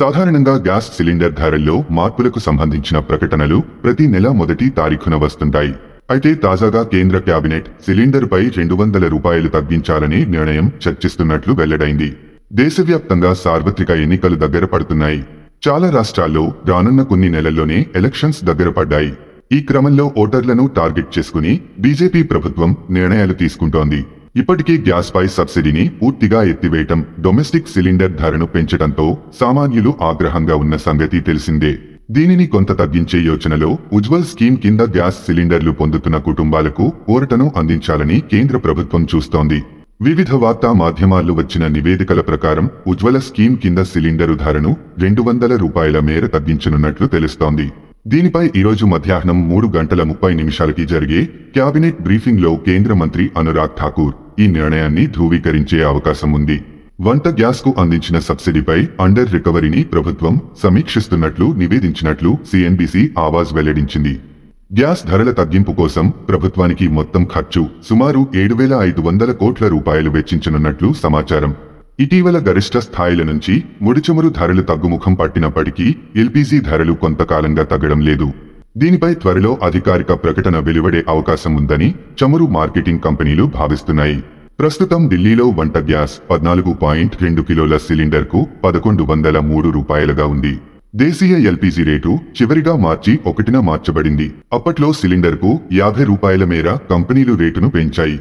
సాధారణంగా gas cylinder ధరల్లో మార్పులకు సంబంధించిన ప్రకటనలు ప్రతి నెల మొదటి తారీఖున వస్తుంటాయి అయితే తాజాగా కేంద్ర కేబినెట్ సిలిండర్పై రెండు వందల రూపాయలు తగ్గించాలని నిర్ణయం చర్చిస్తున్నట్లు వెల్లడైంది దేశవ్యాప్తంగా సార్వత్రిక ఎన్నికలు దగ్గర పడుతున్నాయి చాలా రాష్ట్రాల్లో రానున్న కొన్ని నెలల్లోనే ఎలక్షన్స్ దగ్గర పడ్డాయి ఈ క్రమంలో ఓటర్లను టార్గెట్ చేసుకుని బీజేపీ ప్రభుత్వం నిర్ణయాలు తీసుకుంటోంది ఇప్పటికే గ్యాస్ పై సబ్సిడీని పూర్తిగా ఎత్తివేయటం డొమెస్టిక్ సిలిండర్ ధరను పెంచడంతో సామాన్యులు ఆగ్రహంగా ఉన్న సంగతి తెలిసిందే దీనిని కొంత తగ్గించే యోచనలో ఉజ్వల్ స్కీమ్ కింద గ్యాస్ సిలిండర్లు పొందుతున్న కుటుంబాలకు ఊరటను అందించాలని కేంద్ర ప్రభుత్వం చూస్తోంది వివిధ వార్తా మాధ్యమాల్లో వచ్చిన నివేదికల ప్రకారం ఉజ్వల స్కీమ్ కింద సిలిండరు ధరను రెండు వందల రూపాయల మేర తగ్గించనున్నట్లు తెలుస్తోంది దీనిపై ఈరోజు మధ్యాహ్నం మూడు గంటల ముప్పై నిమిషాలకి జరిగే క్యాబినెట్ బ్రీఫింగ్లో కేంద్ర మంత్రి అనురాగ్ ఠాకూర్ ఈ నిర్ణయాన్ని ధృవీకరించే అవకాశం ఉంది వంట గ్యాస్కు అందించిన సబ్సిడీపై అండర్ రికవరీని ప్రభుత్వం సమీక్షిస్తున్నట్లు నివేదించినట్లు సిఎన్బిసి ఆవాజ్ వెల్లడించింది గ్యాస్ ధరల తగ్గింపు కోసం ప్రభుత్వానికి మొత్తం ఖర్చు సుమారు ఏడు వేల ఐదు వందల కోట్ల రూపాయలు వెచ్చించనున్నట్లు సమాచారం ఇటీవల గరిష్ట స్థాయిల నుంచి ముడిచమురు ధరలు తగ్గుముఖం పట్టినప్పటికీ ఎల్పీజీ ధరలు కొంతకాలంగా తగ్గడం లేదు దీనిపై త్వరలో అధికారిక ప్రకటన వెలువడే అవకాశం ఉందని చమురు మార్కెటింగ్ కంపెనీలు భావిస్తున్నాయి ప్రస్తుతం ఢిల్లీలో వంట గ్యాస్ పద్నాలుగు పాయింట్ రెండు కిలోల సిలిండర్ కు పదకొండు వందల మూడు రూపాయలుగా ఉంది దేశీయ ఎల్పీజీ రేటు చివరిగా మార్చి ఒకటిన మార్చబడింది అప్పట్లో సిలిండర్కు యాభై రూపాయల మేర కంపెనీలు రేటును పెంచాయి